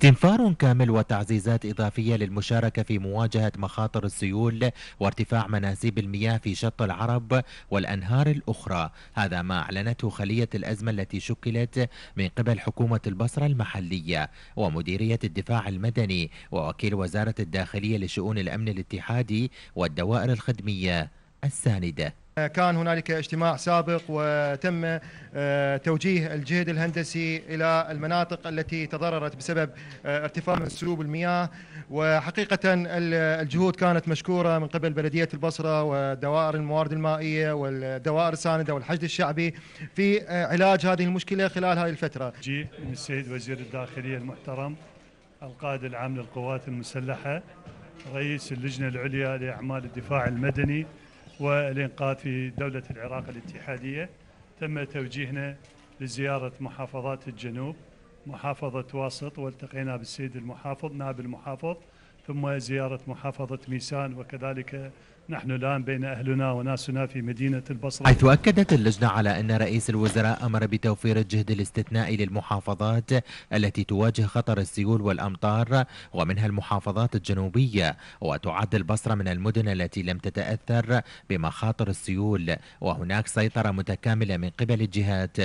استنفار كامل وتعزيزات إضافية للمشاركة في مواجهة مخاطر السيول وارتفاع مناسيب المياه في شط العرب والأنهار الأخرى هذا ما أعلنته خلية الأزمة التي شكلت من قبل حكومة البصرة المحلية ومديرية الدفاع المدني ووكيل وزارة الداخلية لشؤون الأمن الاتحادي والدوائر الخدمية الساندة كان هنالك اجتماع سابق وتم آه، توجيه الجهد الهندسي الى المناطق التي تضررت بسبب آه، ارتفاع مسلوب المياه وحقيقه الجهود كانت مشكوره من قبل بلديه البصره ودوائر الموارد المائيه والدوائر السانده والحشد الشعبي في آه، علاج هذه المشكله خلال هذه الفتره. جي من السيد وزير الداخليه المحترم القائد العام للقوات المسلحه رئيس اللجنه العليا لاعمال الدفاع المدني والإنقاذ في دولة العراق الاتحادية تم توجيهنا لزيارة محافظات الجنوب محافظة واسط والتقينا بالسيد المحافظ نائب المحافظ ثم زيارة محافظة ميسان وكذلك نحن الآن بين أهلنا وناسنا في مدينة البصرة حيث أكدت اللجنة على أن رئيس الوزراء أمر بتوفير الجهد الاستثنائي للمحافظات التي تواجه خطر السيول والأمطار ومنها المحافظات الجنوبية وتعد البصرة من المدن التي لم تتأثر بمخاطر السيول وهناك سيطرة متكاملة من قبل الجهات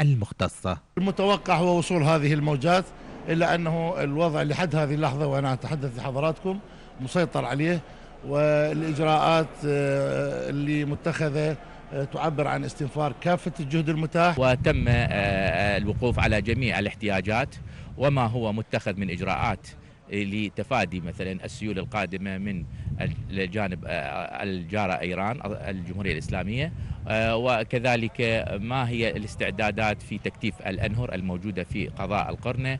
المختصة المتوقع هو وصول هذه الموجات إلا أنه الوضع لحد هذه اللحظة وأنا أتحدث لحضراتكم مسيطر عليه والإجراءات آه، اللي متخذة آه، تعبر عن استنفار كافة الجهد المتاح وتم آه، الوقوف على جميع الاحتياجات وما هو متخذ من إجراءات لتفادي مثلا السيول القادمه من الجانب الجاره ايران الجمهوريه الاسلاميه وكذلك ما هي الاستعدادات في تكتيف الانهر الموجوده في قضاء القرنه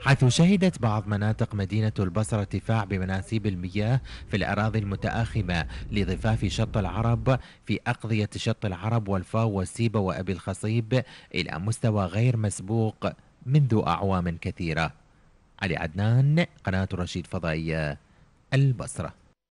حيث شهدت بعض مناطق مدينة البصرة ارتفاع بمناسيب المياه في الأراضي المتآخمة لضفاف شط العرب في أقضية شط العرب والفاو والسيبة وأبي الخصيب إلى مستوى غير مسبوق منذ أعوام كثيرة علي عدنان قناة رشيد فضائية البصره